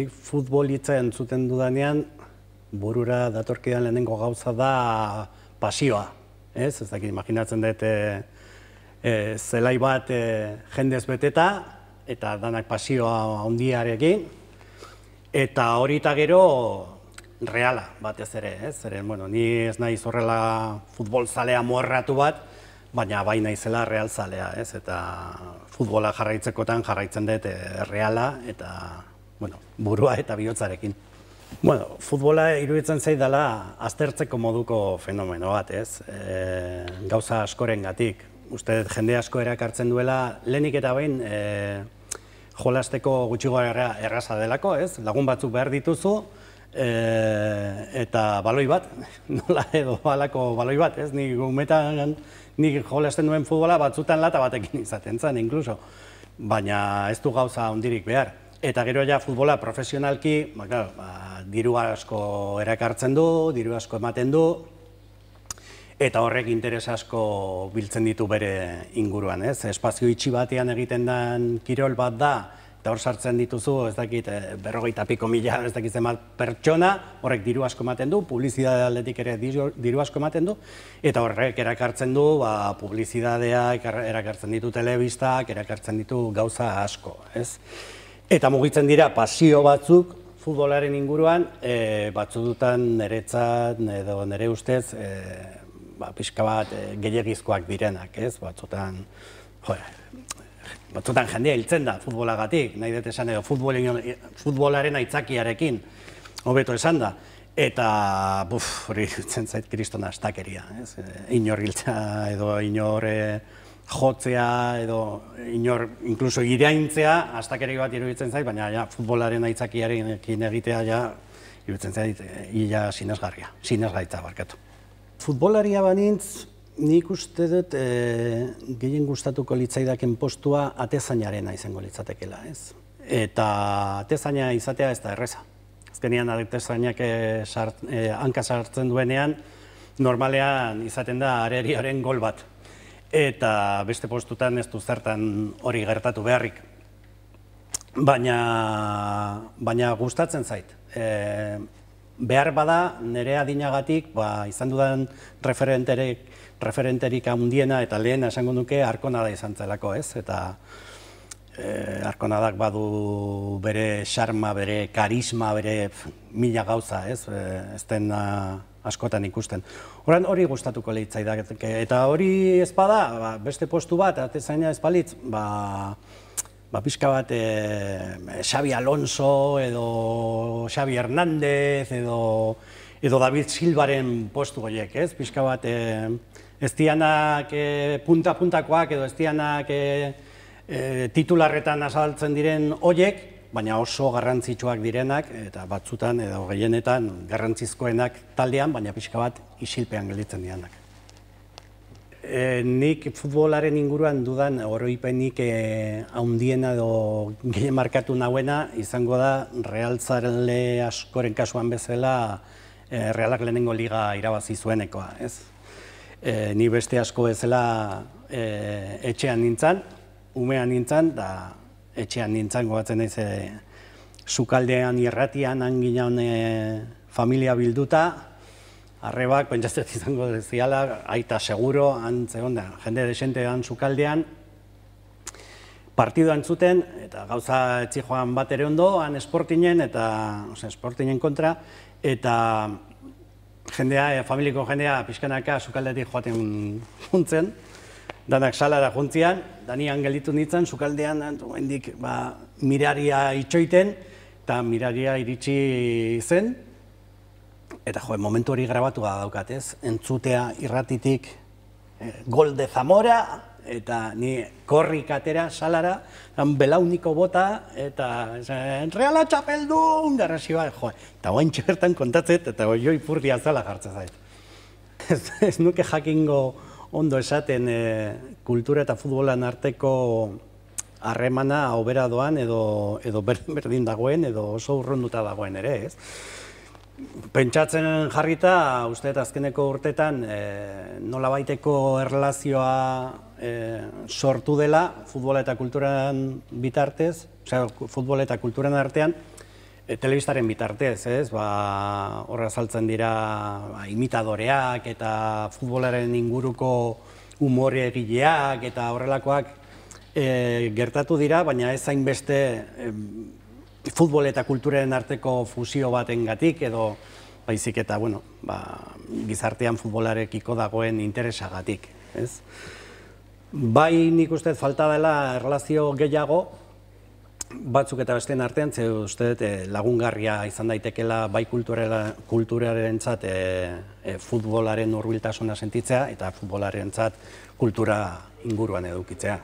nik futbol hitza dudanean, burura datorkidan lehenengo gauza da pasioa. Ez ez imaginatzen dut, eh, eh, zelai bat eh, jendez beteta, eta danak pasioa ondiarekin, eta hori eta gero reala batez ere, ez? Zeren, bueno, ni ez nahi zorrela futbol zalea morratu bat, baina bai nahi zela real zalea, ez? Eta futbola jarraitzekotan jarraitzen dut reala, eta bueno, burua eta bihotzarekin. Bueno, futbola iruditzen zei dela aztertzeko moduko fenomeno bat, ez? E, gauza askoren gatik. Uste jende asko erakartzen duela, lehenik eta behin e, jolasteko gutxi gara erraza delako, ez? Lagun batzuk behar dituzu, e, eta baloi bat, nola edo balako baloi bat, ez? Nik gumetan, nik jolasten duen futbola batzutan lata batekin izaten zen, inkluso. Baina ez du gauza ondirik behar, Eta gero ja futbola profesionalki, ba, claro, ba, diru asko erakartzen du, diru asko ematen du, eta horrek interes asko biltzen ditu bere inguruan, ez? Espazio itxi batean egiten den kirol bat da, eta hor sartzen dituzu, ez dakit, eh, berrogeita piko mila, ez dakit zemat pertsona, horrek diru asko ematen du, publizidade aldetik ere diru asko ematen du, eta horrek erakartzen du, ba, publizidadeak, erakartzen ditu telebistak, erakartzen ditu gauza asko, ez? Eta mugitzen dira pasio batzuk futbolaren inguruan, e, eh, batzudutan niretzat edo nire ustez eh, ba, pixka bat e, direnak, ez? Batzutan, jo, batzutan jendea hiltzen da futbolagatik, nahi dut esan edo futbolen, futbolaren aitzakiarekin, hobeto esan da. Eta, buf, hori dutzen zait kriston astakeria, ez? E, inor hiltza edo inor... E, jotzea edo inor, inkluso gireaintzea, astakeri bat iruditzen zait, baina ja, futbolaren aitzakiarekin egitea ja, iruditzen zait, eh, ia sinazgarria, sinazgaitza barkatu. Futbolaria banintz, nik uste dut e, gehien gustatuko litzaidaken postua atezainarena izango litzatekela, ez? Eta atezaina izatea ez da erreza. Azkenian atezainak e, sart, hanka sartzen duenean, normalean izaten da areriaren gol bat eta beste postutan ez du zertan hori gertatu beharrik. Baina, baina gustatzen zait. E, behar bada nire adinagatik ba, izan dudan referenterik, referenterik handiena eta lehen esango duke harko da izan zelako ez. Eta, e, badu bere xarma, bere karisma, bere mila gauza ez. E, askotan ikusten. Horan hori gustatuko lehitzai da, eta hori ezpada, ba, beste postu bat, artezaina ezpalitz, ba, ba, pixka bat e, Xabi Alonso edo Xabi Hernández edo, edo David Silvaren postu goiek, ez? Pixka bat e, ez dianak e, punta-puntakoak edo ez dianak titularretan azaltzen diren oiek, baina oso garrantzitsuak direnak, eta batzutan edo gehienetan garrantzizkoenak taldean, baina pixka bat isilpean gelditzen dianak. E, nik futbolaren inguruan dudan oroipenik e, haundiena edo gehien markatu nahuena, izango da realtzarele askoren kasuan bezala e, realak lehenengo liga irabazi zuenekoa, ez? E, ni beste asko bezala e, etxean nintzen, umean nintzen, da etxean nintzen gogatzen naiz e, sukaldean irratian angina hone eh, familia bilduta, arrebak pentsatzen izango deziala, aita seguro, jende desentean sukaldean, partidoan zuten, eta gauza etxi joan bat ere ondo, han esportinen, eta oza, esportinen kontra, eta jendea, eh, familiko jendea, pixkanaka, sukaldetik joaten juntzen, danak da juntzian, danian gelditu nintzen, sukaldean, hendik, ba, miraria itxoiten, eta miraria iritsi zen, eta jo, momentu hori grabatu da daukat, Entzutea irratitik eh, gol Zamora, eta ni korrik atera salara, dan belauniko bota, eta zen, reala txapeldun, garrasi jo, eta guain txertan kontatzet, eta jo, ipurdia zala jartza zait. ez, ez nuke jakingo ondo esaten eh, kultura eta futbolan arteko harremana oberadoan doan edo, edo berdin dagoen edo oso urrunduta dagoen ere, ez? Pentsatzen jarrita, uste azkeneko urtetan, e, eh, nola baiteko erlazioa e, sortu dela futbola eta kulturan bitartez, o futbol eta kulturan artean, Eh, telebistaren bitartez, ez? Ba, horra saltzen dira ba, imitadoreak eta futbolaren inguruko umore egileak eta horrelakoak e, gertatu dira, baina ez hain beste futbol eta kulturaren arteko fusio baten gatik, edo baizik eta bueno, ba, gizartean futbolarekiko dagoen interesagatik, ez? Bai, nik uste falta dela erlazio gehiago batzuk eta besteen artean, ze uste eh, lagungarria izan daitekela bai kulturaren e, eh, eh, futbolaren urbiltasuna sentitzea eta futbolaren txat kultura inguruan edukitzea.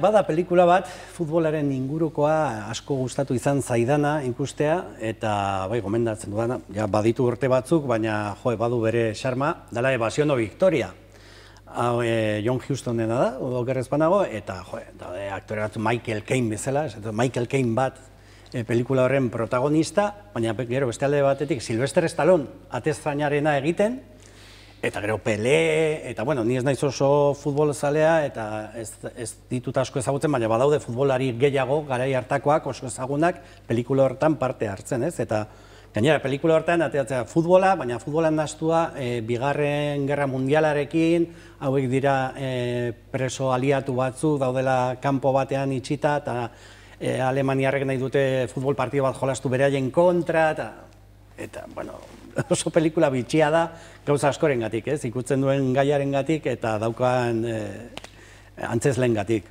Bada pelikula bat, futbolaren ingurukoa asko gustatu izan zaidana ikustea, eta bai, gomendatzen dudana, baditu urte batzuk, baina jo, badu bere xarma, dela evasiono victoria hau e, John Houstonena da, oker ezpanago, eta jo, da, aktore bat Michael Caine bezala, ez, Michael Caine bat e, pelikula horren protagonista, baina gero beste alde batetik Sylvester Stallone atezainarena egiten, eta gero Pele, eta bueno, ni ez naiz oso futbol zalea, eta ez, ez ditut asko ezagutzen, baina badaude futbolari gehiago, garai hartakoak, oso ezagunak, pelikula hortan parte hartzen, ez? Eta, Gainera, pelikula hortan, ateatzea futbola, baina futbolan daztua eh, bigarren gerra mundialarekin, hauek dira eh, preso aliatu batzu, daudela kanpo batean itxita, eta eh, alemaniarrek nahi dute futbol partio bat jolastu bere aien kontra, eta, bueno, oso pelikula bitxia da, gauza askoren gatik, ikutzen duen gaiaren gatik, eta daukan antzes gatik.